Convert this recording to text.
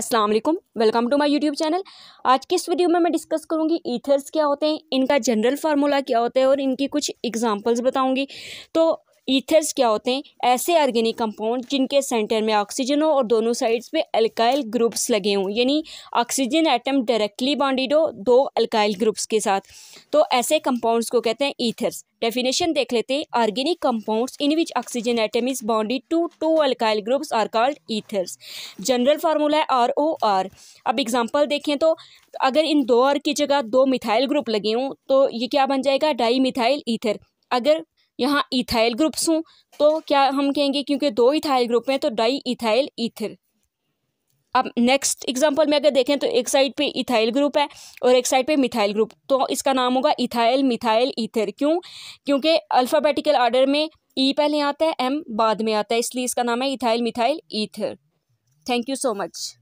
अस्सलाम वालेकुम welcome to my YouTube channel आज की इस वीडियो में मैं डिस्कस करूंगी ईथर्स क्या होते हैं इनका जनरल फार्मूला क्या होता है और इनकी कुछ एग्जांपल्स बताऊंगी तो ईथर्स क्या होते हैं ऐसे ऑर्गेनिक कंपाउंड जिनके सेंटर में ऑक्सीजन हो और दोनों साइड्स पे अल्काइल ग्रुप्स लगे हों यानी ऑक्सीजन एटम डायरेक्टली बॉन्डेड हो दो अल्काइल ग्रुप्स के साथ तो ऐसे कंपाउंड्स को कहते हैं ईथर्स डेफिनेशन देख लेते हैं organic compounds in which oxygen atom is bonded to two alkyl groups are called ethers general formula है आर ओ आर अब एग्जाम्पल देखें तो अगर इन दो आर की जगह दो मिथाइल ग्रुप लगे हों तो ये क्या बन जाएगा डाई मिथाइल ईथर अगर यहाँ इथाइल ग्रुप्स हूँ तो क्या हम कहेंगे क्योंकि दो इथाइल ग्रुप हैं तो डाई इथाइल ईथर अब नेक्स्ट एग्जांपल में अगर देखें तो एक साइड पे इथाइल ग्रुप है और एक साइड पे मिथाइल ग्रुप तो इसका नाम होगा इथाइल मिथाइल ईथर क्यों क्योंकि अल्फ़ाबेटिकल आर्डर में ई e पहले आता है एम बाद में आता है इसलिए इसका नाम है ethyl methyl ether thank you so much